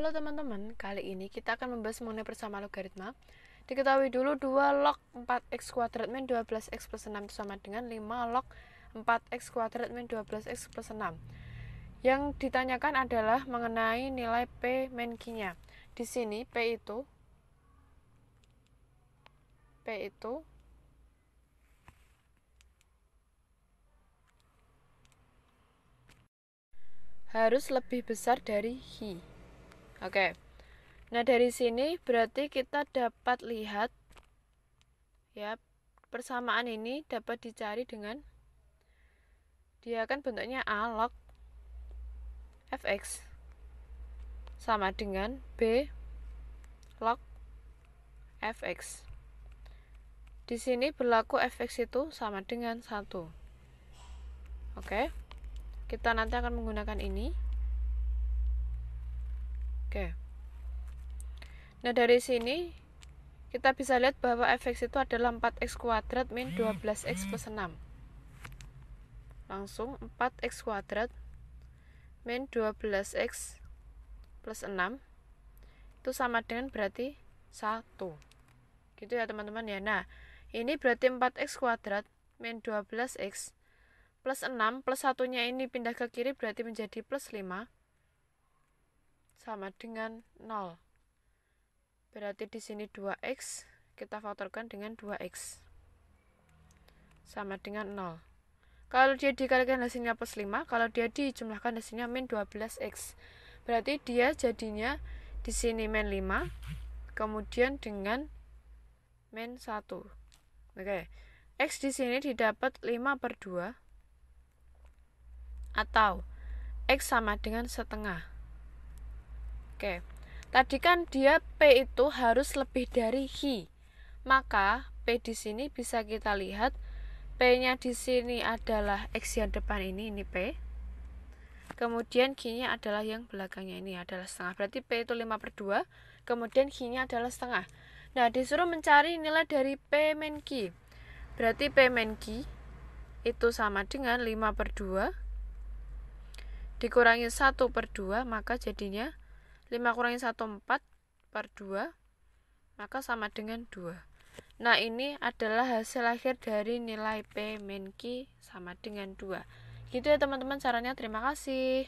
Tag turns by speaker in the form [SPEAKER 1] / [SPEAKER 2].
[SPEAKER 1] Halo teman-teman, kali ini kita akan membahas mengenai persama logaritma. Diketahui dulu 2 log 4x kuadrat min 12x plus 6 sama dengan 5 log 4x kuadrat min 12x plus 6. Yang ditanyakan adalah mengenai nilai P min Q-nya. Di sini P itu P itu harus lebih besar dari Hi. Oke. Nah, dari sini berarti kita dapat lihat ya, persamaan ini dapat dicari dengan dia kan bentuknya A log fx sama dengan B log fx. Di sini berlaku fx itu sama dengan 1. Oke. Kita nanti akan menggunakan ini. Oke. Nah, dari sini kita bisa lihat bahwa fx itu adalah 4x kuadrat min 12x plus 6. Langsung 4x kuadrat min 12x plus 6 itu sama dengan berarti 1. Gitu ya teman-teman ya. Nah, ini berarti 4x kuadrat min 12x plus 6 plus satunya ini pindah ke kiri berarti menjadi plus 5 sama dengan 0. Berarti di sini 2x kita faktorkan dengan 2x. Sama dengan 0. Kalau dia dikalikan hasilnya plus 5, kalau dia dijumlahkan hasilnya min 12x. Berarti dia jadinya di sini min 5, kemudian dengan min 1. Oke. Okay. X di sini didapat 5 per 2 atau X sama dengan setengah. Oke. Tadi kan dia P itu harus lebih dari H. Maka P di sini bisa kita lihat P-nya di sini adalah X yang depan ini, ini P. Kemudian G-nya adalah yang belakangnya ini adalah setengah. Berarti P itu 5 per 2. Kemudian G-nya adalah setengah. Nah, disuruh mencari nilai dari P men Q. Berarti P men Q itu sama dengan 5 per 2 dikurangi 1 per 2 maka jadinya 5 kurangi 1 4 per 2 maka sama dengan 2 nah ini adalah hasil akhir dari nilai P min Q sama dengan 2 gitu ya teman-teman caranya terima kasih